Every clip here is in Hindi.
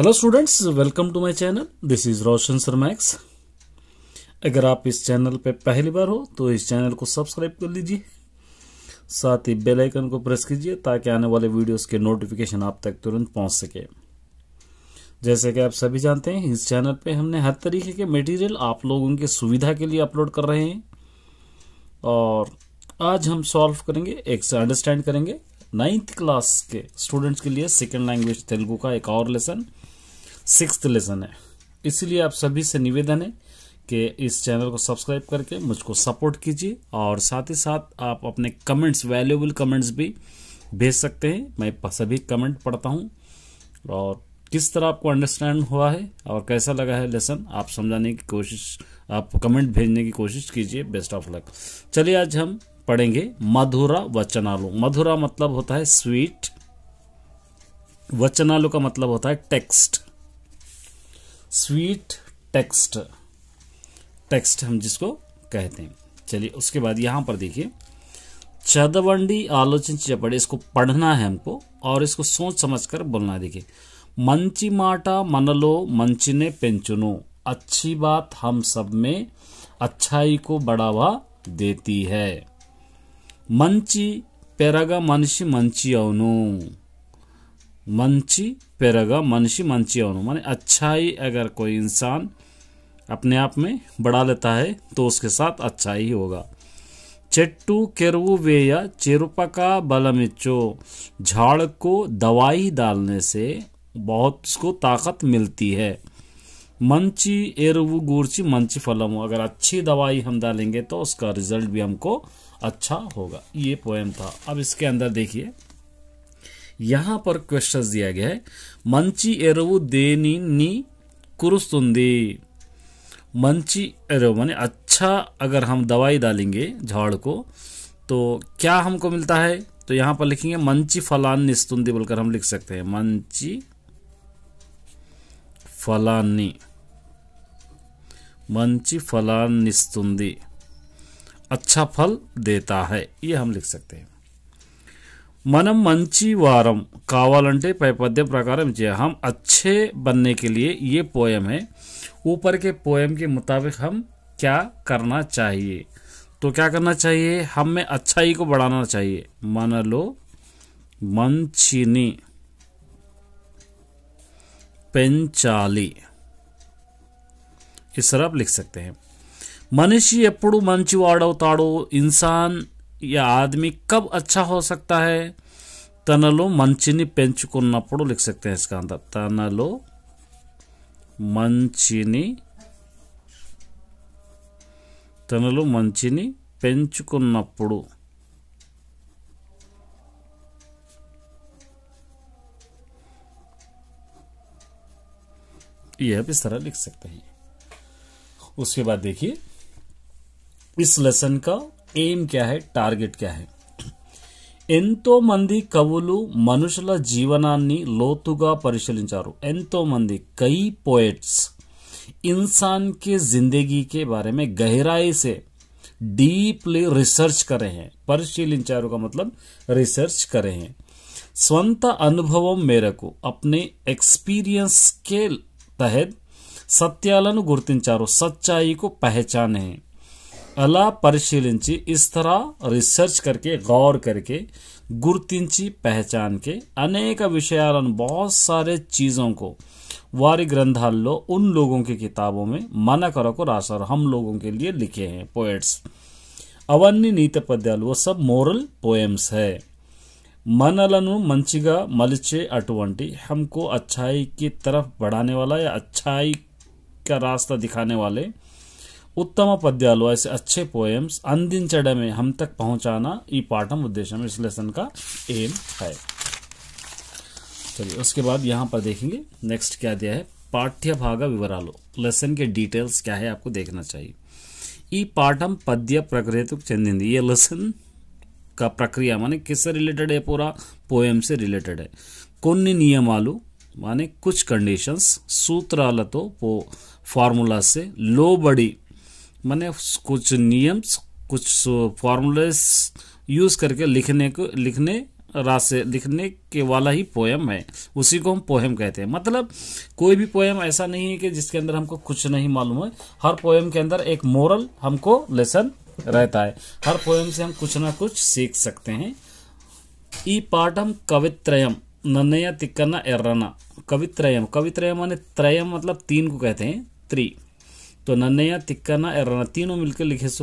Hello students welcome to my channel this is Roshan सरमैक्स अगर आप इस चैनल पर पहली बार हो तो इस चैनल को सब्सक्राइब कर लीजिए साथ ही बेल आइकन को प्रेस कीजिए ताकि आने वाले वीडियोस के नोटिफिकेशन आप तक तुरंत पहुंच सके जैसे कि आप सभी जानते हैं इस चैनल पे हमने हर तरीके के मटेरियल आप लोगों की सुविधा के लिए अपलोड कर रहे हैं और आज हम सॉल्व करेंगे एक से अंडरस्टैंड करेंगे नाइन्थ क्लास के स्टूडेंट्स के लिए सेकेंड लैंग्वेज तेलुगु का एक और लेसन सिक्स लेसन है इसलिए आप सभी से निवेदन है कि इस चैनल को सब्सक्राइब करके मुझको सपोर्ट कीजिए और साथ ही साथ आप अपने कमेंट्स वैल्यूबल कमेंट्स भी भेज सकते हैं मैं सभी कमेंट पढ़ता हूँ और किस तरह आपको अंडरस्टैंड हुआ है और कैसा लगा है लेसन आप समझाने की कोशिश आप कमेंट भेजने की कोशिश कीजिए बेस्ट ऑफ लक चलिए आज हम पढ़ेंगे मधुरा वचनालु मधुरा मतलब होता है स्वीट वचनालु का मतलब होता है टेक्स्ट स्वीट टेक्स्ट टेक्स्ट हम जिसको कहते हैं चलिए उसके बाद यहां पर देखिए चदवंडी आलोचन चपड़े इसको पढ़ना है हमको और इसको सोच समझ कर बोलना है देखिए मंची माटा मनलो मंचने पेंचुनो अच्छी बात हम सब में अच्छाई को बढ़ावा देती है मंची పెరగ मनुष्य मंची అవును मंची पेरग मनशी मनची अनु माने अच्छाई अगर कोई इंसान अपने आप में बढ़ा लेता है तो उसके साथ अच्छा ही होगा చెట్టు కెరువు వేయ చెరుపక బలమిచ్చో झाड़ को दवाई डालने से बहुत उसको ताकत मिलती है मंची एरवु गुरची मंची फलम अगर अच्छी दवाई हम डालेंगे तो उसका रिजल्ट भी हमको अच्छा होगा ये पोएम था अब इसके अंदर देखिए यहाँ पर क्वेश्चन दिया गया है మంచి ఎరువు దేనిని కురుస్తుంది मंची एरो माने अच्छा अगर हम दवाई डालेंगे झाड़ को तो क्या हमको मिलता है तो यहाँ पर लिखेंगे मंची फलानी स्तुंदी बोलकर हम लिख सकते हैं मंची फलानी मंची फलानी स्तुंदी अच्छा फल देता है ये हम लिख सकते हैं मन मंची वारम కావాలంటే పై प्रकार हम अच्छे बनने के लिए ये पोएम है ऊपर के पोएम के मुताबिक हम क्या करना चाहिए तो क्या करना चाहिए हम में अच्छाई को बढ़ाना चाहिए मन लो मंचिनी पेंचाली इस तरह आप लिख सकते हैं मंच वाड़ो ताड़ो इंसान यह आदमी कब अच्छा हो सकता है तनलो मंचिनी पेंचुकुन्नप्पुडु लिख सकते हैं इसका अंदर तनलो मंचिनी तनलो मंचिनी पेंचुकुन्नप्पुडु ये आप इस तरह लिख सकते हैं उसके बाद देखिए इस लेसन का एम क्या है टारगेट क्या है एंतमंदी कव मन जीवना लरीशीचार एंतमंद कई पोएट इंसान के जिंदगी के बारे में गहराई से डीपली रिसर्च करे हैं परशीचार का मतलब रिसर्च करे हैं स्वंत अनुभव मेरे को अपने एक्सपीरियंस के तहत सत्यालन गुर्तिचार सच्चाई को पहचाने हैं अला परशी इस तरह रिसर्च करके गौर करके गुर्ति पहचान के अनेक विषय बहुत सारे चीज़ों को वारी ग्रंथालय उन लोगों की किताबों में मना करो को राशर हम लोगों के लिए लिखे हैं पोएट्स అవన్నీ नीत पद्याल वो सब मोरल पोएम्स है మనలను मंचिगा मलचे अटवंटी हमको अच्छाई की तरफ बढ़ाने वाला या अच्छाई का रास्ता दिखाने वाले ఉత్తమ పద్యాలు అచ్చే పోయమ్స్ అందించడమే హమ్ తక్ పహుచానా ఈ పాఠం ఉద్దేశం ఇస్ లెసన్ కా ఏమ్ హై उसके बाद यहां पर देखेंगे नेक्स्ट क्या दिया है पाठ्य भाग विवरालो लेसन के डिटेल्स क्या है आपको देखना चाहिए ई पाठम पद्य प्रक्रिया चंदी ये लेसन का प्रक्रिया माने किससे रिलेटेड है पूरा पोएम से रिलेटेड है कोई नियमालु माने कुछ कंडीशंस सूत्राल तो फार्मूला से लो बड़ी मैंने कुछ नियम्स कुछ फॉर्मूलेस यूज़ करके लिखने को लिखने रास्ते लिखने के वाला ही पोएम है उसी को हम पोएम कहते हैं मतलब कोई भी पोएम ऐसा नहीं है कि जिसके अंदर हमको कुछ नहीं मालूम है हर पोएम के अंदर एक मोरल हमको लेसन रहता है हर पोएम से हम कुछ ना कुछ सीख सकते हैं ई पाठम कवित्रयम नन्नया तिक्कना एर्रना कवित्रयम कवित्रयम माने त्रयम मतलब तीन को कहते हैं त्री तो నన్నయ్య తిక్కన ఎర్రన मिलकर लिखे లిఖేసు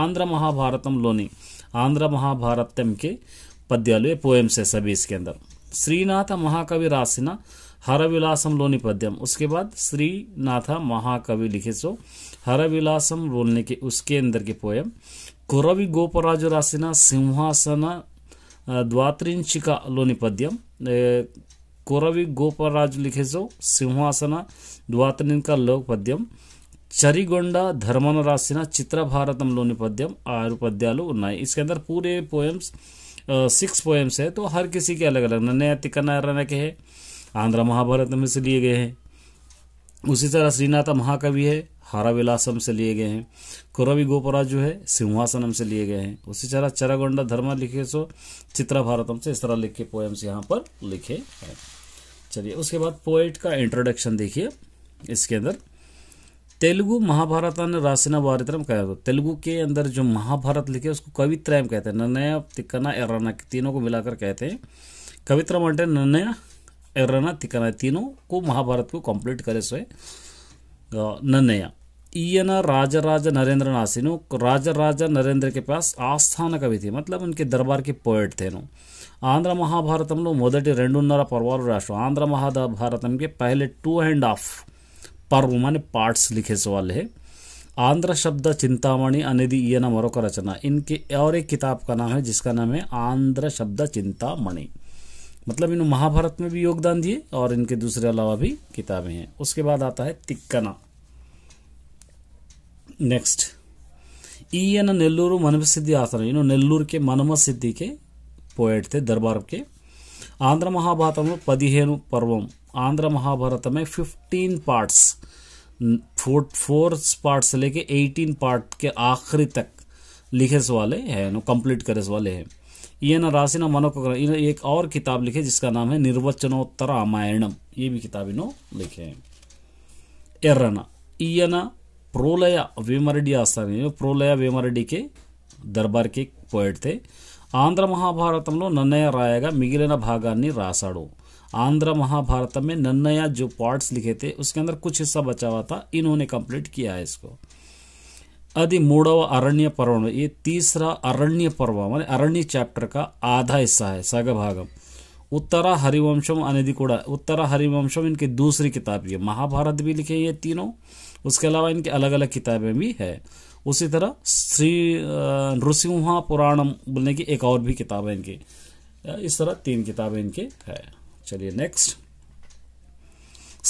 आंध्र महाभारत आंध्र महाभारत के पद्याल పోయమ్స్ है सभी इसके अंदर श्रीनाथ महाकवि रासिन हरविलासम लोनी पद्यम उसके बाद श्रीनाथ महाकवि लिखे सो हरविलासम बोलने के उसके अंदर के पोएम कुरवि गोपराजु रासिन सिंहासन द्वात्रिंशिका लोनी पद्यम कुरवि गोपराजु लिखे सो सिंहासन द्वात्रिन का लोक पद्यम చరిగొండ ధర్మన चित्र చిత్రభారతంలోని पद्यम आर पद्या उन्नाई इसके अंदर पूरे पोएम्स सिक्स पोएम्स है तो हर किसी के अलग अलग नन्या तिकन्ना नारायण के है आंध्र महाभारत में से लिए गए हैं उसी तरह श्रीनाथ महाकवि है हारा विलासम से लिए गए हैं गोपरा जो है सिंहासनम से लिए गए हैं उसी तरह चरागोंडा धर्म लिखे सो चित्र भारतम से इस तरह लिखे पोएम्स यहाँ पर लिखे हैं चलिए उसके बाद पोएट का इंट्रोडक्शन देखिए इसके अंदर तेलुगु महाभारत రాసిన వారితరం కాదు तेलुगु के अंदर जो महाभारत लिखे उसको कवित्रयम कहते हैं तिकना तिक्कना एर्रना तीनों को मिलाकर कहते हैं कवित्रम అంటే नन्या ఎర్రన तिकना तीनों को महाभारत को कंप्लीट करे सोए नन्नय ईयन राजराज नरेंद्र नासिनो राजा नरेंद्र के पास आस्थान कवि थे मतलब उनके दरबार के पोएट थे नो आंध्र ఆంధ్ర मोदी మొదటి రెండున్నర राष्ट्र आंध्र महाभारत के पहले टू एंड हाफ पर्व అని पार्ट लिखे वाले है आंध्र शब्द चिंतामणि అనేది ఈయన रचना इनके और एक किताब का नाम है जिसका नाम है आंध्र शब्द चिंतामणि मतलब इन महाभारत में भी योगदान दिए और इनके दूसरे अलावा भी किताबें हैं उसके बाद आता है तिक्कना नेक्स्ट नेल्लूर सिद्धि नेल्लूर के मनम सिद्धि के पोएट थे दरबार के आंध्र महाभारत में పదిహేను पर्व आंध्र महाभारत में fifteen parts four four part से लेके एटीन पार्ट के आखिरी तक लिखे वाले हैं कंप्लीट करे वाले हैं ये ना राशि ना मनो को एक और किताब लिखे जिसका नाम है निर्वचनोत्तर रामायणम ये भी किताब इन्हों लिखे हैं एर्रना ना प्रोलय वेमरडी आस्थान प्रोलय वेमरडी के पोएट थे आंध्र महाभारत में नन्नय रायगा మిగిలిన భాగాన్ని రాశాడు आंध्र महाभारत में नन्नया जो पार्ट्स लिखे थे उसके अंदर कुछ हिस्सा बचा हुआ था इन्होंने कंप्लीट किया है इसको अधि मूडव अरण्य पर्व ये तीसरा अरण्य पर्व मान अरण्य चैप्टर का आधा हिस्सा है सगभागम उत्तरा हरिवंशम अनिधि कूड़ा उत्तरा हरिवंशम इनकी दूसरी किताब ये महाभारत भी लिखे ये तीनों उसके अलावा इनकी अलग अलग किताबें भी है उसी तरह श्री नृसिंहा पुराणम बोलने की एक और भी किताब है इनकी इस तरह तीन किताबें इनके है चलिए नेक्स्ट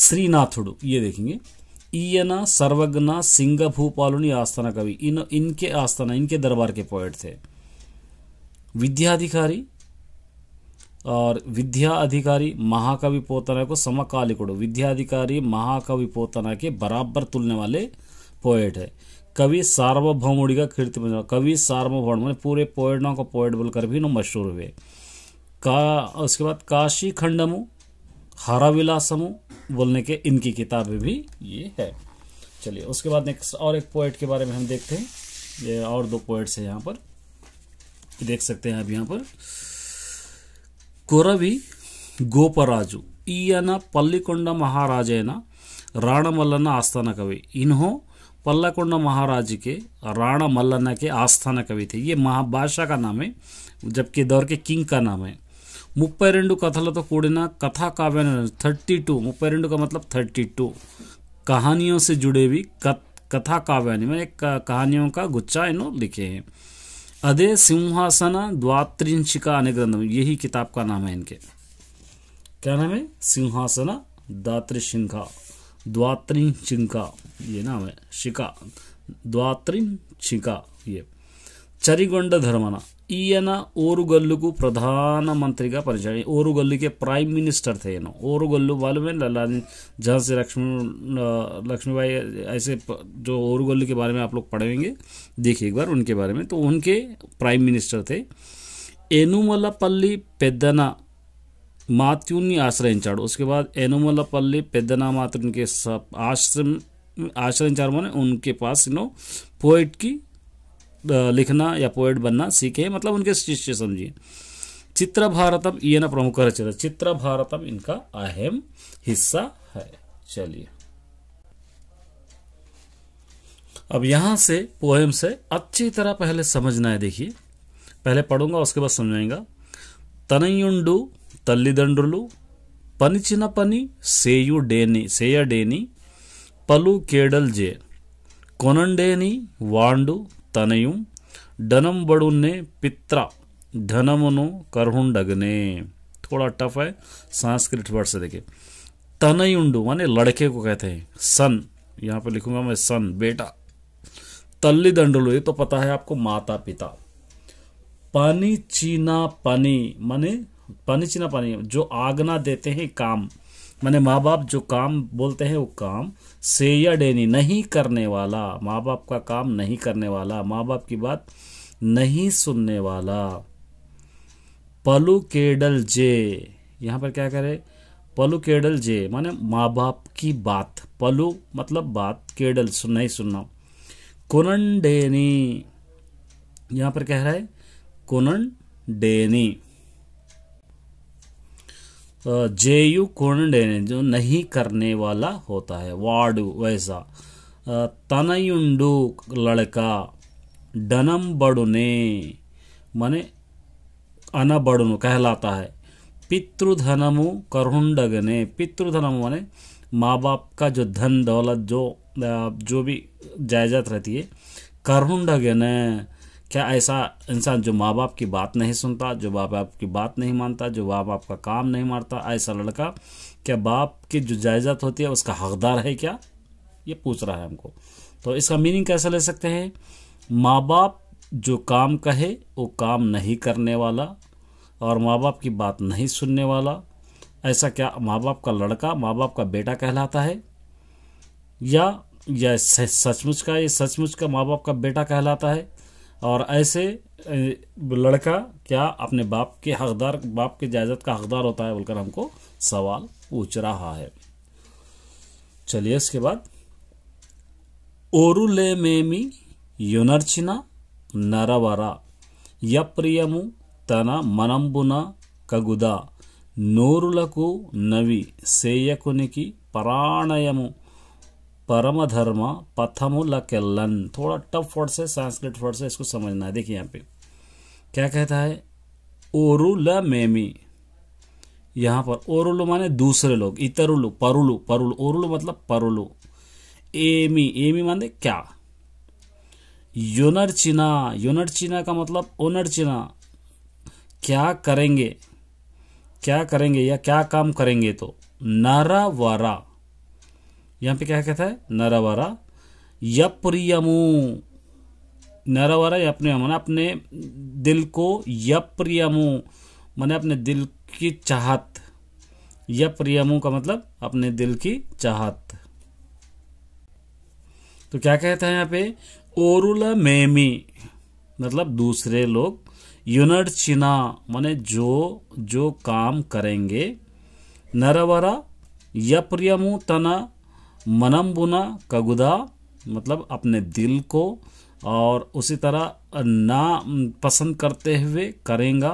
श्रीनाथुडु ये देखेंगे ईयना सर्वज्ञा सिंह भूपालुनी आस्थाना कवि इन इनके आस्थाना इनके दरबार के पोएट थे विद्याधिकारी और विद्या अधिकारी महाकवि पोतना को समकालिकुड़ विद्याधिकारी महाकवि पोतना के बराबर तुलने वाले पोएट है कवि सार्वभौमुड़ी का कीर्ति कवि सार्वभौम पूरे पोएटों का को पोएट बोलकर भी ना मशहूर हुए का उसके बाद काशी खंडमु हरा विलासमु बोलने के इनकी किताबें भी ये है चलिए उसके बाद नेक्स्ट और एक पोइट के बारे में हम देखते हैं ये और दो पोइट्स हैं यहाँ पर देख सकते हैं आप यहाँ पर कोरवी गोपराजु ఈయన ना राणा मल्लना आस्थाना कवि इन्हो पल्लाकोंडा महाराज के राणा मल्लना के आस्थाना कवि थे ये महाबादशाह का नाम है जबकि दौर के किंग का नाम है ముప్పై कथल కథలతో కూడిన కథా కావ్యాన్ని थर्टी टू मुफ रे का मतलब थर्टी टू कहानियों से जुड़े भी कथा काव्य मैंने कहानियों का गुच्छा इन लिखे हैं अदे सिंहासन द्वात्रिंशिका अने ग्रंथम यही किताब का नाम है इनके क्या नाम है सिंहासन दात्रिशिंखा द्वात्रिंशिंखा ये नाम है शिका द्वात्रिंशिका ये चरिगोंड धर्मना ईन ओरगल को प्रधानमंत्री का पर्च ओरगल के प्राइम मिनिस्टर थे ईन ओरगल वाले झांसी लक्ष्मी लक्ष्मीबाई ऐसे जो ओरगल के बारे में आप लोग पढ़ेंगे देखिए एक बार उनके बारे में तो उनके प्राइम मिनिस्टर थे एनुमलापल्ली पेदना आश्रय आश्रा उसके बाद एनुमलपल्ली पेदना मातुन के आश्रम आश्रय मोने उनके पास इन पोइट की लिखना या पोएट बनना सीखे मतलब उनके शिष्य समझिए चित्र भारतम ये ना प्रमुख रचना चित्र भारतम इनका अहम हिस्सा है चलिए अब यहां से पोएम से अच्छी तरह पहले समझना है देखिए पहले पढ़ूंगा उसके बाद समझाएंगा तनयुंडु తనయుండు पनी सेयु डेनी సేయు डेनी पलु केडल जे कोनंडेनी वांडु తనయుం డనంబడున్నే పిత్ర ధనమును కర్హుండగనే थोड़ा टफ है सांस्कृत वर्ड से देखिए तनयुंडु माने लड़के को कहते हैं सन यहाँ पर लिखूंगा मैं सन बेटा तल्ली दंडुलु ये तो पता है आपको माता पिता पानी चीना पानी माने पानी चीना पानी जो आगना देते हैं काम मैंने माँ बाप जो काम बोलते हैं वो काम से या डेनी नहीं करने वाला माँ बाप का काम नहीं करने वाला माँ बाप की बात नहीं सुनने वाला पलू केडल जे यहां पर क्या करे पलू केडल जे माने माँ बाप की बात पलू मतलब बात केडल सुन नहीं सुनना कुनन डेनी यहां पर कह रहा है कुनन डेनी यू कोण जो नहीं करने वाला होता है वाडु वैसा तनयुंडु लड़का डनम बड़ुने माने अनबड़ुनु कहलाता है पितृधनमु करुंडगने पितृधनम माने माँ बाप का जो धन दौलत जो जो भी जायजात रहती है करुंडगने क्या ऐसा इंसान जो माँ बाप की बात नहीं सुनता जो माँ बाप की बात नहीं मानता जो माँ बाप का काम नहीं मानता ऐसा लड़का क्या बाप की जो जायजात होती है उसका हकदार है क्या ये पूछ रहा है हमको तो इसका मीनिंग कैसे ले सकते हैं माँ बाप जो काम कहे वो काम नहीं करने वाला और माँ बाप की बात नहीं सुनने वाला ऐसा क्या माँ बाप का लड़का माँ बाप का बेटा कहलाता है या या सचमुच का ये सचमुच का माँ बाप का बेटा कहलाता है और ऐसे लड़का क्या अपने बाप के हकदार बाप के जायजत का हकदार होता है बोलकर हमको सवाल पूछ रहा है चलिए इसके बाद ओरुले मेमी యునర్చిన నరవర యప్రియము తన मनंबुना कगुदा नोरुलकु నవి सेयकुनिकी प्राणयमु धर्म पथम लकेलन थोड़ा टफ वर्ड से संस्कृत वर्ड से इसको समझना है देखिए यहाँ पे क्या कहता है ल मेमी यहाँ पर ओरुलु माने दूसरे लोग इतरुलु परुलु परुलु ओरुलु मतलब परुलु एमी एमी माने क्या योनर्चिना योनर्चिना का मतलब ओनर्चिना क्या करेंगे क्या करेंगे या क्या काम करेंगे तो नरा वरा यहाँ पे क्या कहता है नरवरा यप्रियमु नरवरा यप्रियम माना अपने दिल को यप्रियमु माने अपने दिल की चाहत यप्रियमु का मतलब अपने दिल की चाहत तो क्या कहता है यहाँ पे ओरुल मेमी मतलब दूसरे लोग यूनर चिना माने जो जो काम करेंगे नरवरा यप्रियमु तना मनम बुना कगुदा मतलब अपने दिल को और उसी तरह ना पसंद करते हुए करेंगा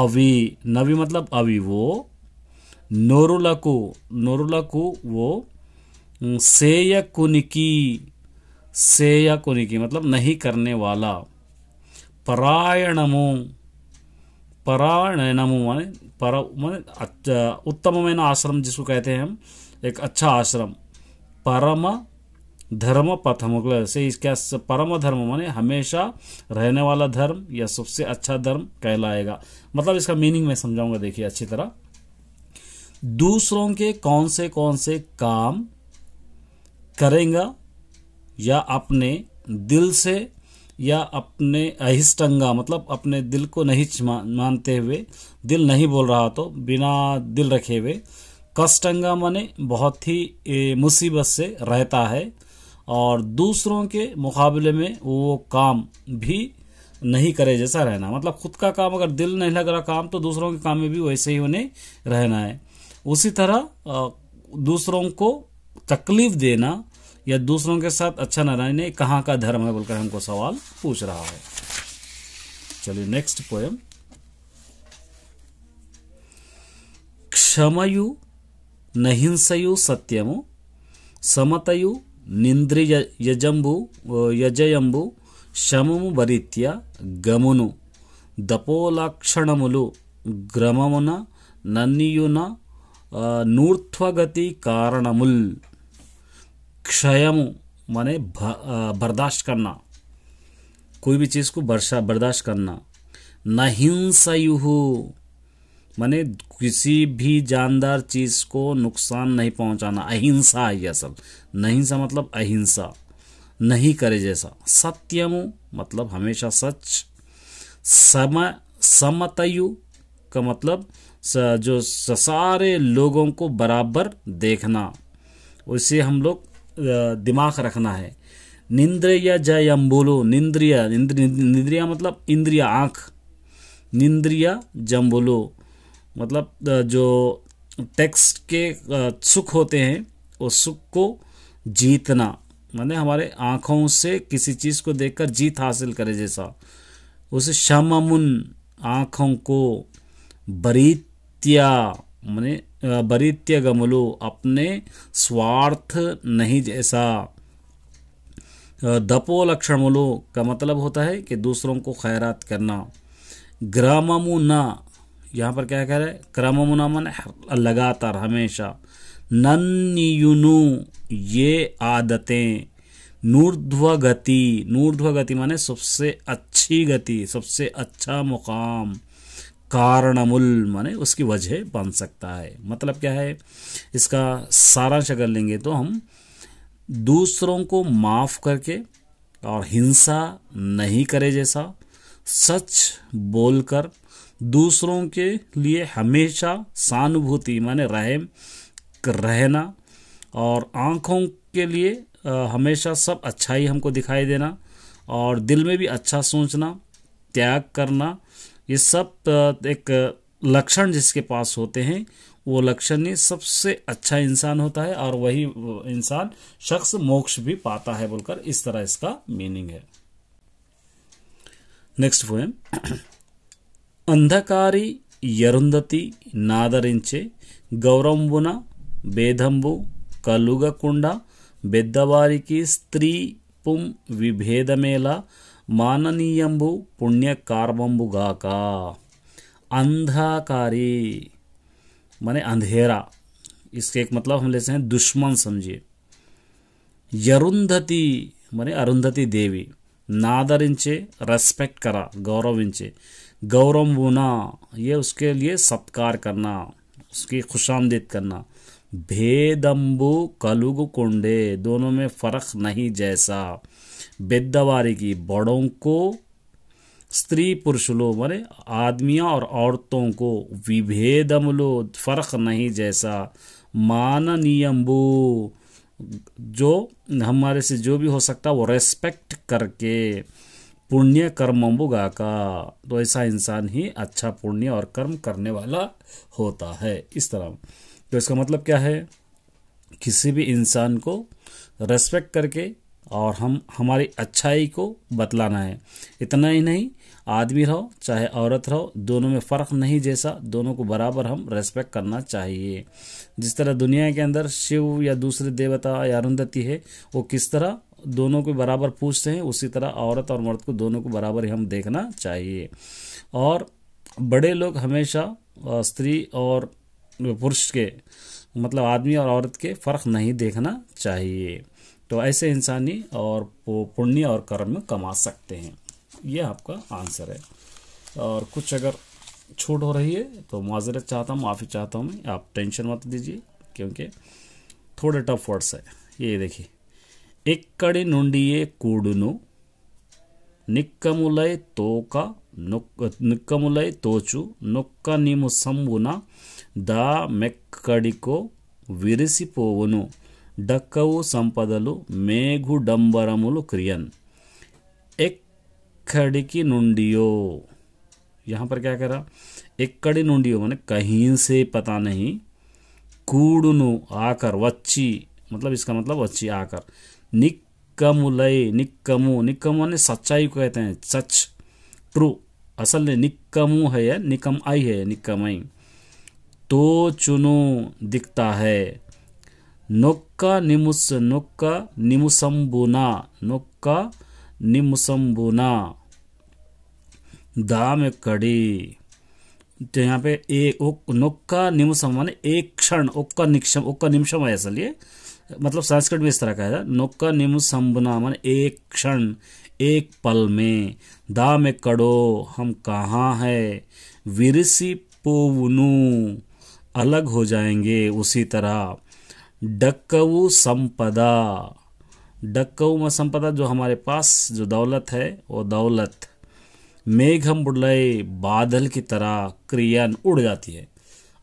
अवि नवी मतलब अवि वो नोरुलकु नोरुलकु वो सेय कुनिकी सेय कुनिकी मतलब नहीं करने वाला పరాయణము परायणमु माने पर माने उत्तम आश्रम जिसको कहते हैं हम एक अच्छा आश्रम परम धर्म पथमुगल से इसका परम धर्म माने हमेशा रहने वाला धर्म या सबसे अच्छा धर्म कहलाएगा मतलब इसका मीनिंग मैं समझाऊंगा देखिए अच्छी तरह दूसरों के कौन से कौन से काम करेगा या अपने दिल से या अपने अहिष्टंगा मतलब अपने दिल को नहीं मानते हुए दिल नहीं बोल रहा तो बिना दिल रखे हुए कष्टंगा माने बहुत ही मुसीबत से रहता है और दूसरों के मुकाबले में वो काम भी नहीं करे जैसा रहना मतलब खुद का काम अगर दिल नहीं लग रहा काम तो दूसरों के काम में भी वैसे ही उन्हें रहना है उसी तरह दूसरों को तकलीफ देना या दूसरों के साथ अच्छा ना रहने कहाँ का धर्म है बोलकर हमको सवाल पूछ रहा है चलिए नेक्स्ट पोएम क्षमयु నహింసయు సత్యము సమతయు నింద్రియ యజంబు యజయంబు శమము భరీత్య గమును దపోలక్షణములు గ్రమమున నన్నియున నూర్త్వగతి కారణముల్ క్షయము మనే బర్దాश्त కన్నా कोई చేసుకు బర్షా బర్దాష్ కన్నా నహింసయు माने किसी भी जानदार चीज़ को नुकसान नहीं पहुंचाना अहिंसा है यह सब नहिंसा मतलब अहिंसा नहीं करे जैसा सत्यम मतलब हमेशा सच सम समतयु का मतलब जो सारे लोगों को बराबर देखना उसे हम लोग दिमाग रखना है निंद्रिय जयम बोलो निंद्रिय निंद्रिया मतलब इंद्रिया आँख निंद्रिया बोलो मतलब जो टेक्स्ट के सुख होते हैं उस सुख को जीतना मैंने हमारे आँखों से किसी चीज़ को देखकर जीत हासिल करे जैसा उसे शममुन आँखों को बरीत्या मैंने बरीत्य गमलो अपने स्वार्थ नहीं जैसा दपो लक्षणमलो का मतलब होता है कि दूसरों को खैरात करना ग्राममु ना यहाँ पर क्या कह रहे क्रम मुनामन लगातार हमेशा नन युनु ये आदतें नूर्ध्व गति नूर्ध्व गति माने सबसे अच्छी गति सबसे अच्छा मुकाम कारणमुल माने उसकी वजह बन सकता है मतलब क्या है इसका सारांश अगर लेंगे तो हम दूसरों को माफ़ करके और हिंसा नहीं करे जैसा सच बोलकर दूसरों के लिए हमेशा सहानुभूति माने रहम रहना और आँखों के लिए हमेशा सब अच्छा ही हमको दिखाई देना और दिल में भी अच्छा सोचना त्याग करना ये सब एक लक्षण जिसके पास होते हैं वो लक्षण ही सबसे अच्छा इंसान होता है और वही इंसान शख्स मोक्ष भी पाता है बोलकर इस तरह इसका मीनिंग है नेक्स्ट पोएम అంధకారి ఎరుంధతి నాదరించే గౌరవంబున భేదంబు కలుగకుండా బెద్దవారికి స్త్రీ పుం విభేదమేలా మాననీయంబు పుణ్యకార్మంబుగాక अंधाकारी माने अंधेरा इसके एक मतलब हम लेते हैं दुश्मन समझिए यरुंधति माने अरुंधति देवी नादरिंचे रेस्पेक्ट करा गौरविंचे गौरव बुना ये उसके लिए सत्कार करना उसकी खुशामदीद करना भेदम्बु कलुगु कुंडे दोनों में फ़र्क नहीं जैसा बेदवारी की बड़ों को स्त्री पुरुष लो मरे आदमियों और औरतों को विभेदम लो फ़र्क नहीं जैसा माननीयम्बु जो हमारे से जो भी हो सकता वो रेस्पेक्ट करके पुण्य कर्म का तो ऐसा इंसान ही अच्छा पुण्य और कर्म करने वाला होता है इस तरह तो इसका मतलब क्या है किसी भी इंसान को रेस्पेक्ट करके और हम हमारी अच्छाई को बतलाना है इतना ही नहीं आदमी रहो चाहे औरत रहो दोनों में फ़र्क नहीं जैसा दोनों को बराबर हम रेस्पेक्ट करना चाहिए जिस तरह दुनिया के अंदर शिव या दूसरे देवता या अरुंधति है वो किस तरह दोनों को बराबर पूछते हैं उसी तरह औरत और मर्द को दोनों को बराबर ही हम देखना चाहिए और बड़े लोग हमेशा स्त्री और पुरुष के मतलब आदमी और औरत के फ़र्क नहीं देखना चाहिए तो ऐसे इंसानी और पुण्य और कर्म कमा सकते हैं ये आपका आंसर है और कुछ अगर छूट हो रही है तो माजरत चाहता हूँ माफ़ी चाहता हूँ मैं आप टेंशन मत दीजिए क्योंकि थोड़े टफ वर्ड्स है ये देखिए ఇక్కడి నుండియే కూడును నిక్కములై తోక నొక్క నిక్కములై తోచు నొక్క నిముసంబున దా మెక్కడికో విరిసిపోవును డక్కవు సంపదలు మేఘుడంబరములు క్రియన్ ఎక్కడికి నుండియో यहाँ ఎక్కడి क्या करा इक्कड़ी नुंडियो मैंने कहीं से पता नहीं कूड़नु వచ్చి ఆకర్ लय निकमु निकम ने सच्चाई को कहते हैं सच ट्रू असल ने निकमु है या निकम आई है निकम आई तो चुनो दिखता है नोक्का निमुस नोक्का निमुसंबुना नोक्का निमुसंबुना दाम कड़ी तो यहाँ पे ए नोक्का निमुसम माने एक क्षण ओक्का निक्षम ओक्का निमशम है असल ये मतलब संस्कृत में इस तरह का है नुक्का निम मन एक क्षण एक पल में दा में कड़ो हम कहाँ है विरसी पोवनु अलग हो जाएंगे उसी तरह डकऊ संपदा डकऊ में संपदा जो हमारे पास जो दौलत है वो दौलत मेघ हम बुढ़ बादल की तरह क्रियान उड़ जाती है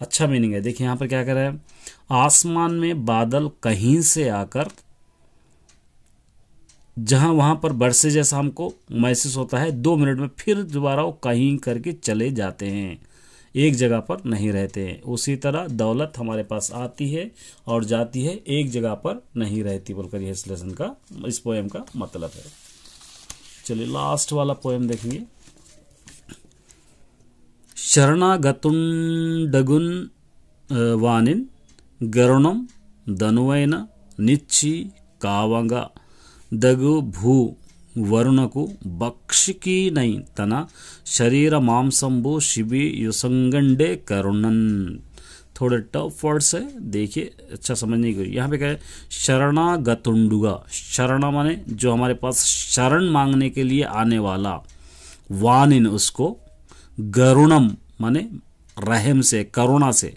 अच्छा मीनिंग है देखिए यहां पर क्या कर रहा है आसमान में बादल कहीं से आकर जहां वहां पर बरसे जैसा हमको महसूस होता है दो मिनट में फिर दोबारा वो कहीं करके चले जाते हैं एक जगह पर नहीं रहते हैं उसी तरह दौलत हमारे पास आती है और जाती है एक जगह पर नहीं रहती बोलकर यह इस लेसन का इस पोएम का मतलब है चलिए लास्ट वाला पोएम देखेंगे శరణాగతుండగున్ వానిన్ గరుణం దనువైన నిచ్చి కావంగా దగు భూ వరుణకు భక్షికీనై తన శరీర మాంసంబు శిబి युसंगंडे కరుణన్ थोड़े टफ वर्ड्स है देखिए अच्छा समझने की यहाँ पे क्या है शरणागतुंडुगा शरण माने जो हमारे पास शरण मांगने के लिए आने वाला वानिन उसको गरुणम माने रहम से करुणा से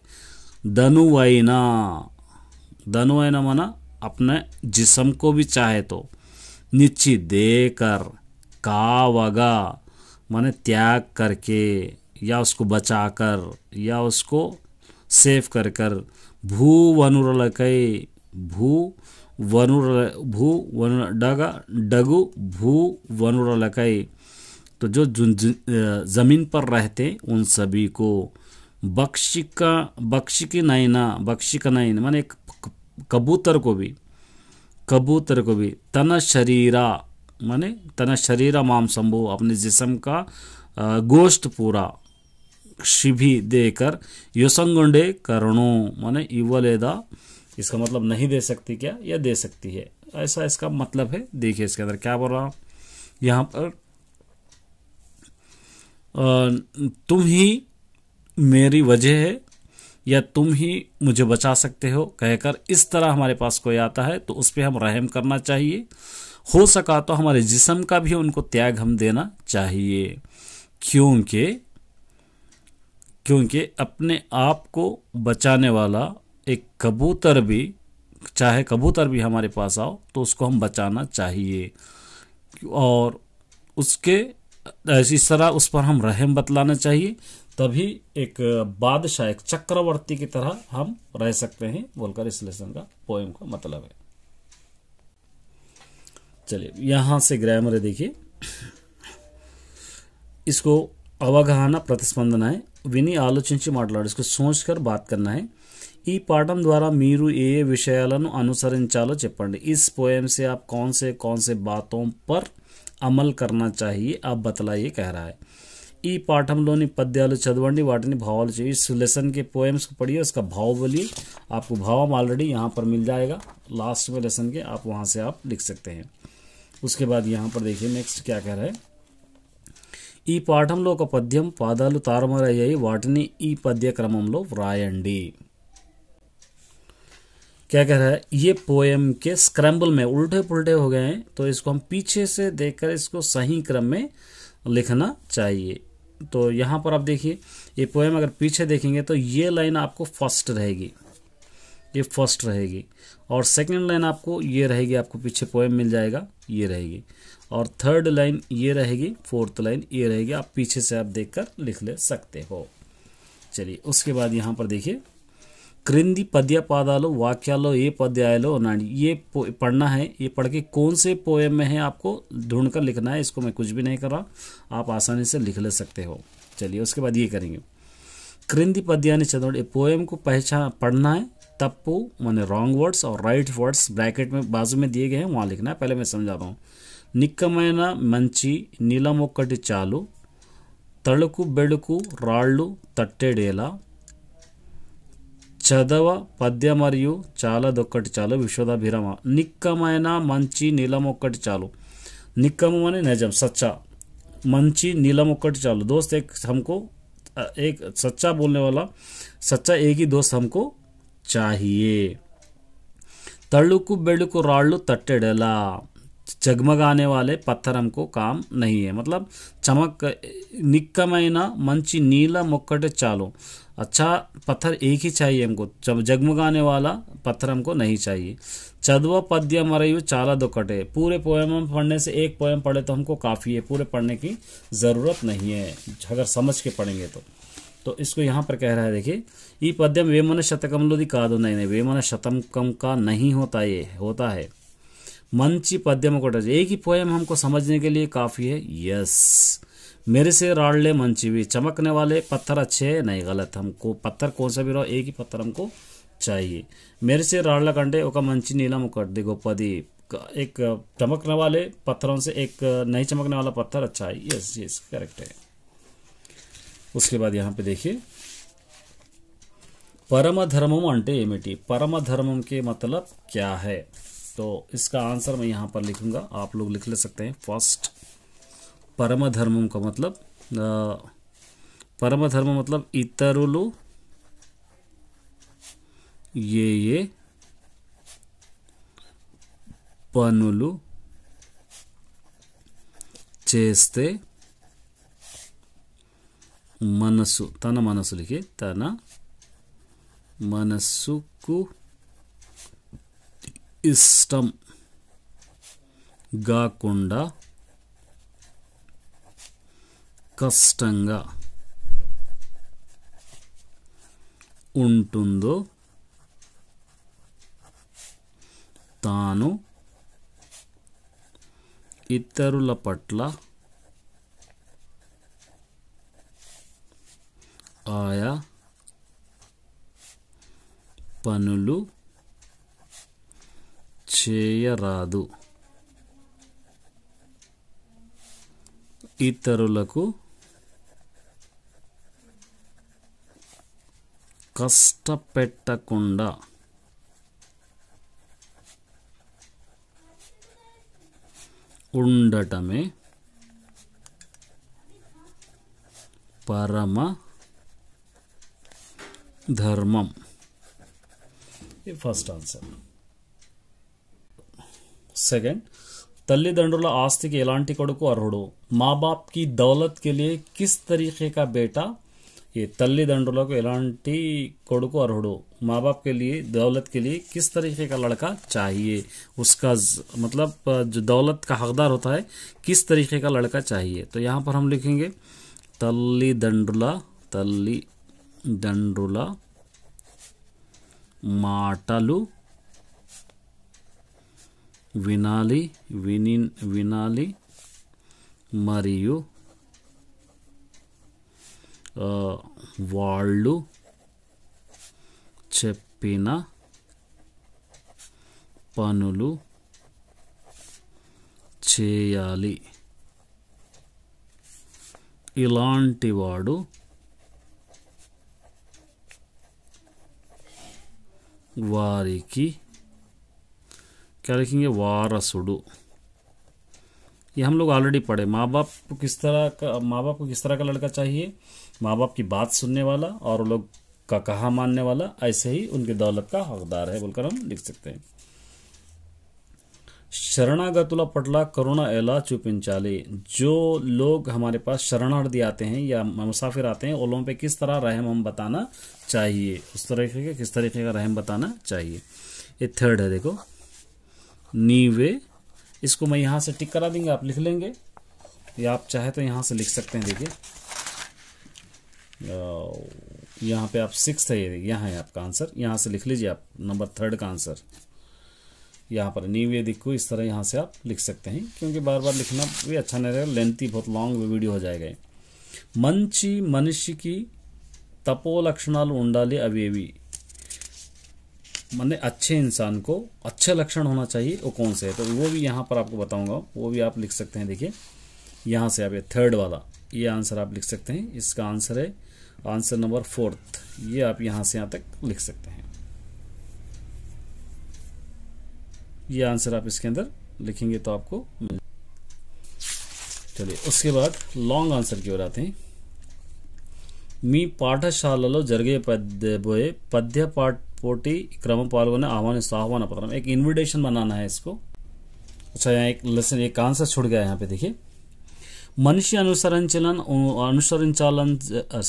धनुवैना धनुवैना माना अपने जिसम को भी चाहे तो निचि देकर कावगा माने त्याग करके या उसको बचाकर या उसको सेफ कर कर भू वनुरलकै भू वनुर भू वनु डग डगु भू कई तो जो ज़मीन पर रहते उन सभी को बख्शी का बख्शी की नैना बख्शी का नैन एक कबूतर को भी कबूतर को भी तन शरीरा माने तन शरीरा माम शंभु अपने जिसम का गोश्त पूरा शिभी देकर युसंगे करणो माने इवलेदा इसका मतलब नहीं दे सकती क्या या दे सकती है ऐसा इसका मतलब है देखिए इसके अंदर क्या बोल रहा हूँ यहाँ पर तुम ही मेरी वजह है या तुम ही मुझे बचा सकते हो कहकर इस तरह हमारे पास कोई आता है तो उस पर हम रहम करना चाहिए हो सका तो हमारे जिसम का भी उनको त्याग हम देना चाहिए क्योंकि क्योंकि अपने आप को बचाने वाला एक कबूतर भी चाहे कबूतर भी हमारे पास आओ तो उसको हम बचाना चाहिए और उसके इस तरह उस पर हम रहम बतलाना चाहिए तभी एक बादशाह एक चक्रवर्ती की तरह हम रह सकते हैं बोलकर इस लेसन का पोएम का मतलब है चलिए यहां से ग्रामर देखिए इसको अवगहना అవగాహన ప్రతిస్పందన విని ఆలోచించి మాట్లాడు ఇసుకు बात करना है ఈ పాఠం ద్వారా మీరు ఏ ఏ విషయాలను అనుసరించాలో చెప్పండి ఇస్ పోయమ్ సే ఆప్ కౌన్ సే కౌన్ సే బాతోం పర్ अमल करना चाहिए आप बतलाइए कह रहा है ई पाठ हम लोनी पद्यालु चदवंडी वाटनी भावालु चाहिए सुलेसन के पोएम्स को पढ़िए उसका भाव बोलिए आपको भाव हम ऑलरेडी यहाँ पर मिल जाएगा लास्ट में लेसन के आप वहाँ से आप लिख सकते हैं उसके बाद यहाँ पर देखिए नेक्स्ट क्या कह रहा है ई పాఠంలో ఒక పద్యం పాదాలు తారమరయ్యాయి पद्य क्रम పద్య लोग వ్రాయండి क्या कह रहा है ये पोएम के स्क्रैम्बल में उल्टे पुलटे हो गए हैं तो इसको हम पीछे से देखकर इसको सही क्रम में लिखना चाहिए तो यहाँ पर आप देखिए ये पोएम अगर पीछे देखेंगे तो ये लाइन आपको फर्स्ट रहेगी ये फर्स्ट रहेगी और सेकंड लाइन आपको ये रहेगी आपको पीछे पोएम मिल जाएगा ये रहेगी और थर्ड लाइन ये रहेगी फोर्थ लाइन ये रहेगी आप पीछे से आप देख लिख ले सकते हो चलिए उसके बाद यहाँ पर देखिए क्रिंद पद्य पाद वाक्या ये पद्यायलो नाड़ी ये पढ़ना है ये पढ़ के कौन से पोएम में है आपको ढूंढ कर लिखना है इसको मैं कुछ भी नहीं कर रहा आप आसानी से लिख ले सकते हो चलिए उसके बाद ये करेंगे क्रिंद पद्या ने चंद पोएम को पहचान पढ़ना है तप्पू मैंने रॉन्ग वर्ड्स और राइट वर्ड्स ब्रैकेट में बाजू में दिए गए हैं वहाँ लिखना है पहले मैं समझा रहा हूँ निकम मंची नीलमोकटी चालू तड़कू बेड़कू రాళ్ళు తట్టెడేలా చదవ పద్య మరియు చాలా దొక్కటి చాలు విశ్వదాభిరామ నిక్కమైన మంచి నీలం ఒక్కటి చాలు నిక్కము అని నిజం సచ్చా మంచి నీలం ఒక్కటి చాలు దోస్త్ एक हमको एक सच्चा बोलने वाला सच्चा एक ही తళ్ళుకు బెళ్ళుకు రాళ్ళు తట్టెడలా జగ్మగానే వాళ్ళే పత్తరంకు కామ్ నహియే మతలబ్ చమక్ నిక్కమైన మంచి నీలం మొక్కటే చాలు अच्छा पत्थर एक ही चाहिए हमको जब जगमगाने वाला पत्थर हमको नहीं चाहिए चदवा पद्य हमारा यू चाला दो कटे पूरे पोएम हम पढ़ने से एक पोएम पढ़े तो हमको काफ़ी है पूरे पढ़ने की ज़रूरत नहीं है अगर समझ के पढ़ेंगे तो तो इसको यहाँ पर कह रहा है देखिए ये पद्यम वेमन शतकम लोदी का दो नहीं नहीं वेमन शतम कम का नहीं होता ये होता है मंची पद्यम कोटा एक ही पोएम हमको समझने के लिए काफ़ी है यस yes. मेरे से राड़ ले भी चमकने वाले पत्थर अच्छे है नहीं गलत हमको पत्थर कौन सा भी रहो एक ही पत्थर हमको चाहिए मेरे से राड़ला कंटे ओका मंची नीला मुकट गोपदी एक चमकने वाले पत्थरों से एक नहीं चमकने वाला पत्थर अच्छा है यस यस करेक्ट है उसके बाद यहाँ पे देखिए परम धर्मम अंटे एमिटी परम धर्मम के मतलब क्या है तो इसका आंसर मैं यहाँ पर लिखूंगा आप लोग लिख ले सकते हैं फर्स्ट परम धर्मम का मतलब परम धर्म ఏ ఏ పనులు చేస్తే మనస్సు తన మనసులకి తన మనస్సుకు ఇష్టం కాకుండా కష్టంగా ఉంటుందో తాను ఇతరుల పట్ల ఆయా పనులు చేయరాదు ఇతరులకు कष्ट उमे परम धर्म फस्ट आसर सैकंड तलद आस्ति की एलांट अर्हुड़ माँ बाप की दौलत के लिए किस तरीके का बेटा ये तल्ली दंडोला को एलांटी कोड़को अरहड़ो माँ बाप के लिए दौलत के लिए किस तरीके का लड़का चाहिए उसका ज, मतलब जो दौलत का हकदार होता है किस तरीके का लड़का चाहिए तो यहाँ पर हम लिखेंगे तल्ली दंडुला तल्ली दंडुला माटालू विनाली విని विनाली मरियू వాళ్ళు చెప్పిన పనులు చేయాలి ఇలాంటివాడు వారికి కలిగి వారసుడు ఈ హమ్లో ఆల్రెడీ పడే మా బాప్ ఇస్తారా మా బాప్ ఇస్తారా లడకా చాయి माँ बाप की बात सुनने वाला और लोग का कहा मानने वाला ऐसे ही उनकी दौलत का हकदार है बोलकर हम लिख सकते हैं शरणागतुला पटला करुणा एला चुपिंचाली जो लोग हमारे पास शरणार्थी आते हैं या मुसाफिर आते हैं उन पे किस तरह रहम हम बताना चाहिए उस तरीके के किस तरीके का रहम बताना चाहिए ये थर्ड है देखो नीवे इसको मैं यहाँ से टिक करा देंगे आप लिख लेंगे या आप चाहे तो यहाँ से लिख सकते हैं देखिए यहाँ पे आप सिक्स है ये यहाँ है आपका आंसर यहाँ से लिख लीजिए आप नंबर थर्ड का आंसर यहाँ पर नीवे को इस तरह यहाँ से आप लिख सकते हैं क्योंकि बार बार लिखना भी अच्छा नहीं रहेगा लेंथी बहुत लॉन्ग वीडियो हो जाएगा मंची मनुष्य की तपो लक्षणाल उंडाले अवेवी मैंने अच्छे इंसान को अच्छे लक्षण होना चाहिए वो कौन से है तो वो भी यहाँ पर आपको बताऊंगा वो भी आप लिख सकते हैं देखिए यहाँ से आप ये थर्ड वाला ये आंसर आप लिख सकते हैं इसका आंसर है आंसर नंबर फोर्थ ये आप यहां से यहां तक लिख सकते हैं ये आंसर आप इसके अंदर लिखेंगे तो आपको मिल चलिए उसके बाद लॉन्ग आंसर की ओर आते हैं मी పాఠశాలలో जरगे पद्य పద్య పాఠ పోటీ క్రమం పాల్గొనే आह्वान ఆహ్వాన पत्र एक इनविटेशन बनाना है इसको अच्छा यहाँ एक लेसन एक आंसर छुट गया यहाँ पे देखिए మనిషి అనుసరణ చలన్ అనుసరించాల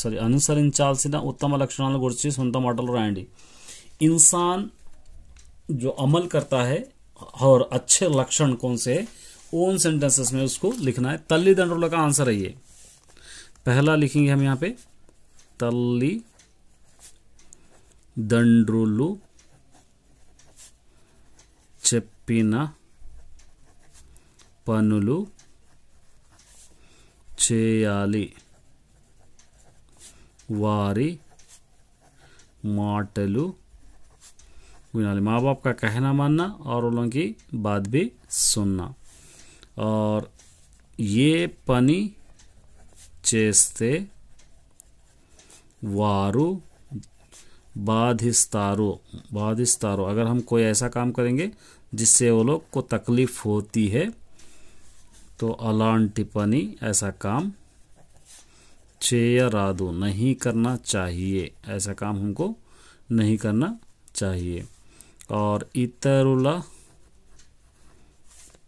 సారీ అనుసరించాల్సిన ఉత్తమ లక్షణాలను గురించి సొంత మాటల్లో రాయండి ఇన్సన్ జో అమల్ కర్తా హై హర్ అచ్చే లక్షణ کونసే ఓన్ సెంటెన్సెస్ మే ఉస్కో లిఖనా హై తల్లి దండ్రులు కా ఆన్సర్ అయ్యే پہلا লিখेंगे हम यहां पे तल्ली दंड्रूలు చెపినా పనులు चेयली वारी మాటలు विन माँ बाप का कहना मानना और उन लोगों की बात भी सुनना और ये पनी चेस्ते वारु बाधिस्तारो बाधिस्तारो अगर हम कोई ऐसा काम करेंगे जिससे वो लोग को तकलीफ होती है तो अलांटिपनी टिप्पणी ऐसा काम चेयरादो नहीं करना चाहिए ऐसा काम हमको नहीं करना चाहिए और इतरुला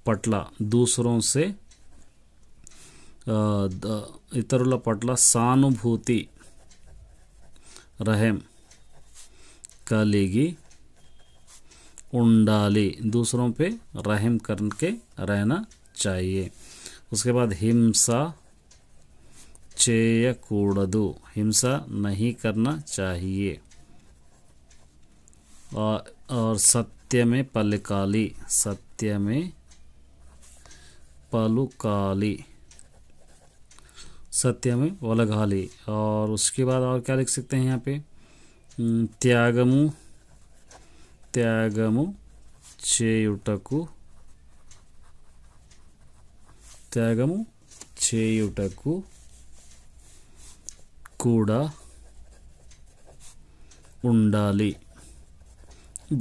पटला दूसरों से इतरुला पटला सानुभूति रहम कलेगी उंडाली दूसरों पे रहम करके रहना चाहिए उसके बाद हिंसा चेयकूडदु हिंसा नहीं करना चाहिए और सत्य में पलकाली सत्य में पलुकाली सत्य में वलघाली और उसके बाद और क्या लिख सकते हैं यहाँ पे त्यागमु त्यागमु చేయుటకు त्यागम చేయుటకు కూడా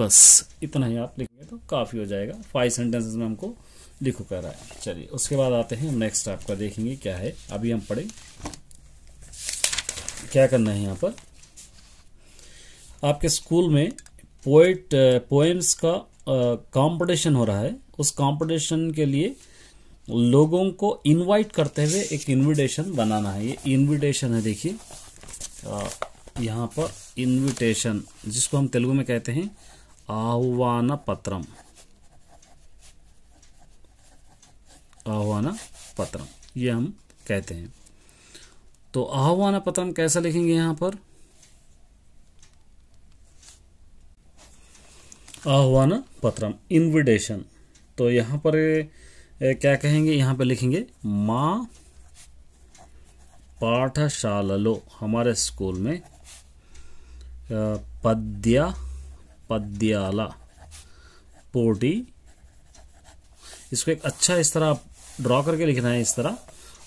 बस इतना ही आप लिखेंगे तो काफ़ी हो जाएगा फाइव सेंटेंसेस में हमको लिखो कर रहा है चलिए उसके बाद आते हैं हम नेक्स्ट आपका देखेंगे क्या है अभी हम पढ़ें क्या करना है यहाँ पर आपके स्कूल में पोइट पोएम्स का कंपटीशन हो रहा है उस कंपटीशन के लिए लोगों को इनवाइट करते हुए एक इनविटेशन बनाना है ये इनविटेशन है देखिए यहाँ पर इनविटेशन जिसको हम तेलुगु में कहते हैं आह्वान पत्रम आह्वान पत्रम ये हम कहते हैं तो आह्वान पत्रम कैसा लिखेंगे यहाँ पर आह्वान पत्रम इनविटेशन तो यहाँ पर क्या कहेंगे यहाँ पे लिखेंगे माँ पाठशालो हमारे स्कूल में पद्या पद्याला पोटी इसको एक अच्छा इस तरह ड्रॉ करके लिखना है इस तरह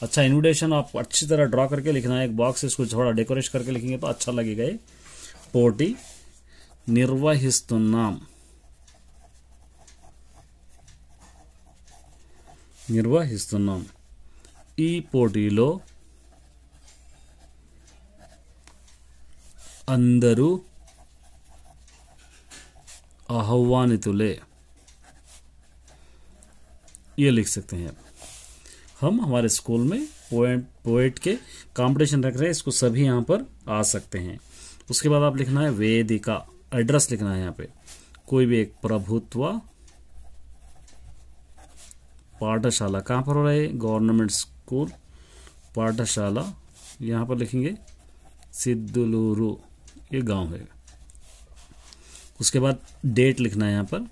अच्छा इनविटेशन आप अच्छी तरह ड्रॉ करके लिखना है एक बॉक्स इसको थोड़ा डेकोरेट करके लिखेंगे तो अच्छा लगेगा ये पोटी नाम निर्वहिस्टी अंदर आह्वानित ये लिख सकते हैं हम हमारे स्कूल में पोएट पोएट के कंपटीशन रख रहे हैं इसको सभी यहाँ पर आ सकते हैं उसके बाद आप लिखना है वेदिका एड्रेस लिखना है यहाँ पे कोई भी एक प्रभुत्व पाठशाला कहाँ पर हो रहा है गवर्नमेंट स्कूल पाठशाला यहाँ पर लिखेंगे सिद्धलूरु ये गांव है उसके बाद डेट लिखना है यहाँ पर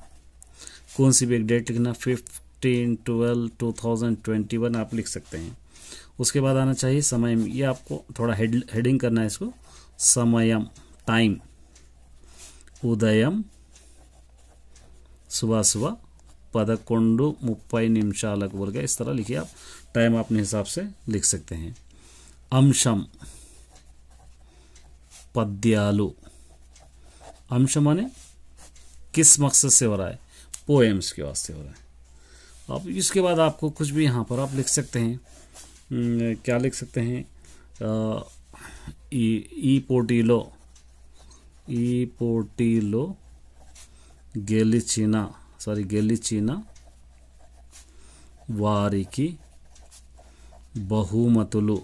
कौन सी भी एक डेट लिखना fifteen twelve two thousand twenty one आप लिख सकते हैं उसके बाद आना चाहिए समय ये आपको थोड़ा हेड हेडिंग करना है इसको समयम टाइम उदयम सुबह सुबह पदको मुफ्ई निमशाल बोल गया इस तरह लिखिए आप टाइम अपने हिसाब से लिख सकते हैं अंशम पद्यालु अंश माने किस मकसद से हो रहा है पोएम्स के वास्ते हो रहा है अब इसके बाद आपको कुछ भी यहाँ पर आप लिख सकते हैं हम्म, क्या लिख सकते हैं ई पोटीलो ई पोटीलो गेलिचिना सारी గెలిచిన वारी बहुमतुलु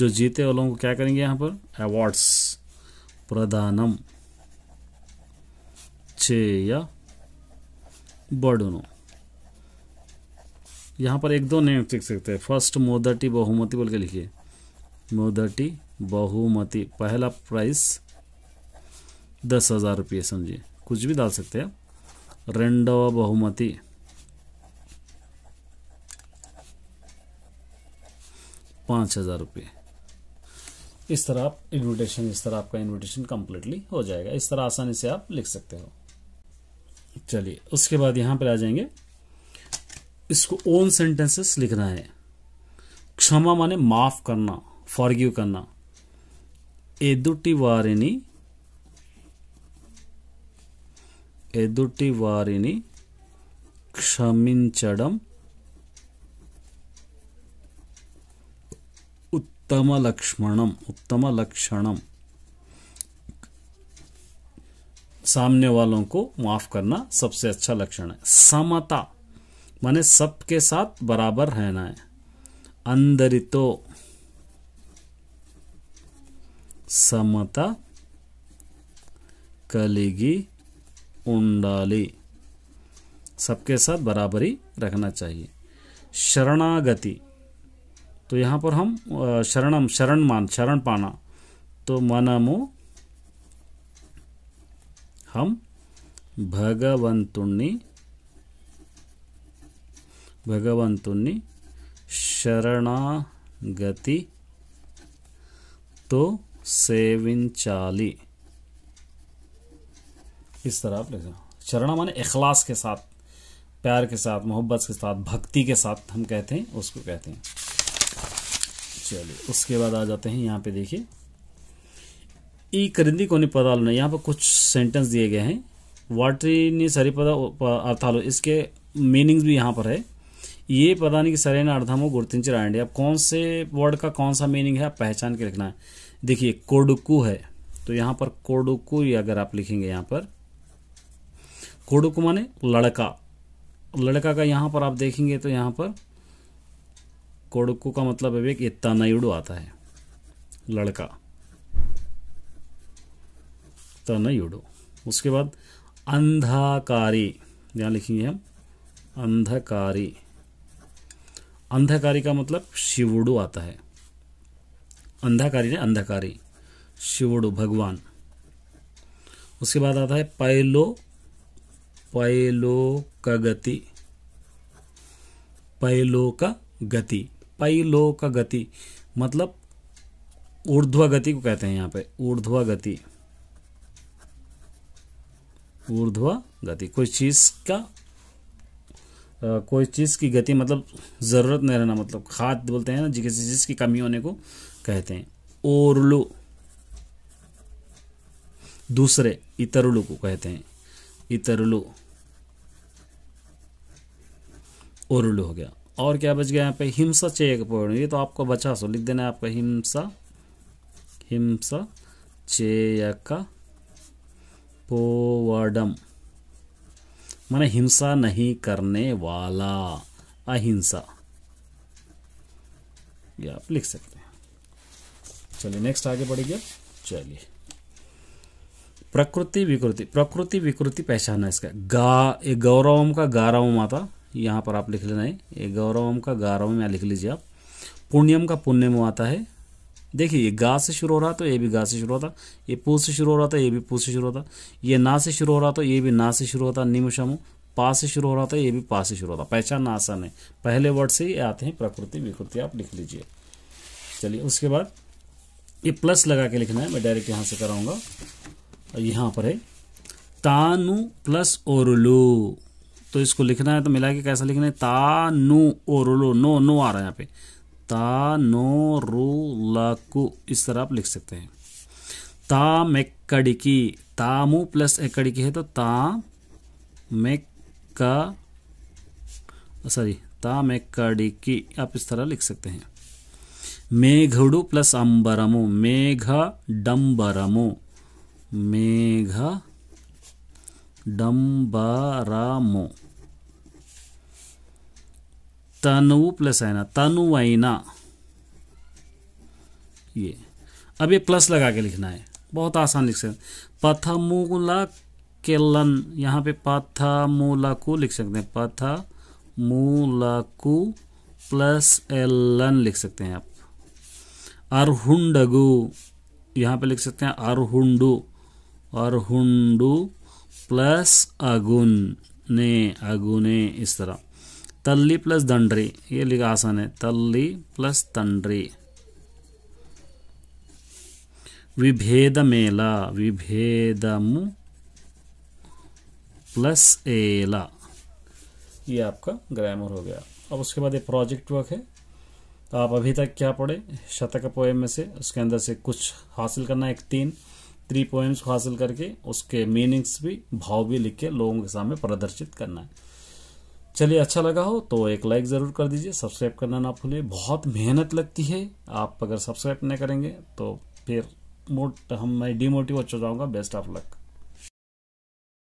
जो जीते वालों को क्या करेंगे यहाँ पर अवार्ड्स प्रदानम छे या यहाँ पर एक दो नेम लिख सकते हैं फर्स्ट मोदटी बहुमति बोल के लिखिए मोदटी बहुमति पहला प्राइस दस हज़ार रुपये समझिए कुछ भी डाल सकते हैं రెండవ బహుమతి पाँच हज़ार रुपये इस तरह आप इन्विटेशन इस तरह आपका इन्विटेशन कम्प्लीटली हो जाएगा इस तरह आसानी से आप लिख सकते हो चलिए उसके बाद यहाँ पर आ जाएंगे इसको ओन सेंटेंसेस लिखना है क्षमा माने माफ करना फॉरगिव करना एदुटी वारिनी एटिवारी వారిని उत्तम लक्ष्मण उत्तम लक्षण सामने वालों को माफ करना सबसे अच्छा लक्षण है समता माने सबके साथ बराबर रहना है अंदरितो समता कलिगी उंडाली सबके साथ बराबरी रखना चाहिए शरणागति तो यहाँ पर हम शरणम शरण मान शरण पाना तो मनमो हम भगवंतुण्णी शरणागति तो सेविंचाली इस तरह आप लिख शरण माने इखलास के साथ प्यार के साथ मोहब्बत के साथ भक्ति के साथ हम कहते हैं उसको कहते हैं चलिए उसके बाद आ जाते हैं यहाँ पे देखिए ई करिंदी नहीं पता ने यहाँ पर कुछ सेंटेंस दिए गए हैं वाटरी ने सरी पदा अर्थालो इसके मीनिंग्स भी यहाँ पर है ये पता नहीं कि सरे ना अर्थमो गुरतिंचर आंडे अब कौन से वर्ड का कौन सा मीनिंग है आप पहचान के लिखना है देखिए कोडुकू है तो यहाँ पर कोडुकू अगर आप लिखेंगे यहाँ पर कोडुक माने लड़का लड़का का यहाँ पर आप देखेंगे तो यहाँ पर कोडुकु का मतलब है एक तनयुडु आता है लड़का तनयुडु उसके बाद अंधाकारी यहाँ लिखेंगे हम अंधकारी अंधकारी का मतलब शिवडु आता है अंधाकारी ने अंधकारी शिवडु भगवान उसके बाद आता है पैलो पैलोक गति पैलो का गति पैलो का गति मतलब ऊर्ध्व गति को कहते हैं यहाँ पे ऊर्ध्व गति ऊर्ध्व गति कोई चीज़ का आ, कोई चीज़ की गति मतलब ज़रूरत नहीं रहना मतलब खाद बोलते हैं ना किसी चीज़ की कमी होने को कहते हैं ओरलू दूसरे इतरलू को कहते हैं इतरलू उल्लू हो गया और क्या बच गया यहाँ पे हिमसा एक पढ़ ये तो आपको बचा सो लिख देना है आपका हिमसा हिमसा का पोवर्डम माने हिंसा नहीं करने वाला अहिंसा ये आप लिख सकते हैं चलिए नेक्स्ट आगे बढ़ेंगे चलिए प्रकृति विकृति प्रकृति विकृति है इसका गा ये गौरवम का गारव माता यहाँ पर आप लिख लेना है ये गौरवम का गौरव यहाँ लिख लीजिए आप पुण्यम का पुण्य में आता है देखिए ये गा से शुरू हो रहा तो ये भी गा से शुरू होता ये पू से शुरू हो रहा था ये भी पू से शुरू होता ये ना से शुरू हो रहा तो ये भी ना से शुरू होता निमशमु पा से शुरू हो रहा था ये भी पा से शुरू होता पहचान आसान है पहले वर्ड से ही आते हैं प्रकृति विकृति आप लिख लीजिए चलिए उसके बाद ये प्लस लगा के लिखना है मैं डायरेक्ट यहाँ से कराऊंगा और यहाँ पर है तानु प्लस ओरलू तो इसको लिखना है तो मिला के कैसा लिखना है ता नो ओ रो लो नो नो आ रहा है यहाँ पे ता नो रो लाकू इस तरह आप लिख सकते हैं ता मेकड़िकी तामु प्लस एकड़िकी है तो ता मेक्का सॉरी ता मेकड़िकी आप इस तरह लिख सकते हैं मेघड़ु प्लस अंबरमु मेघ डम्बरमु मेघ डंबरामो तनु प्लस आयना आईना ये अब ये प्लस लगा के लिखना है बहुत आसान लिख सकते पथमूला केलन यहाँ पे पथामूलाकू लिख सकते हैं पथ पथामूलाकू प्लस एलन लिख सकते हैं आप अरहुंडगु यहाँ पे लिख सकते हैं अरहुंडु अरहुंडु प्लस अगुन ने अगुने इस तरह तल्ली प्लस दंड्री ये लिखा आसान है तल्ली प्लस तंड्री विभेद मेला विभेदम प्लस एला ये आपका ग्रामर हो गया अब उसके बाद ये प्रोजेक्ट वर्क है तो आप अभी तक क्या पढ़े शतक पोएम में से उसके अंदर से कुछ हासिल करना एक तीन थ्री पॉइंट्स को हासिल करके उसके मीनिंग्स भी भाव भी लिख के लोगों के सामने प्रदर्शित करना है चलिए अच्छा लगा हो तो एक लाइक ज़रूर कर दीजिए सब्सक्राइब करना ना भूलिए बहुत मेहनत लगती है आप अगर सब्सक्राइब नहीं करेंगे तो फिर मोट हम मैं डीमोटिव हो जाऊँगा बेस्ट ऑफ लक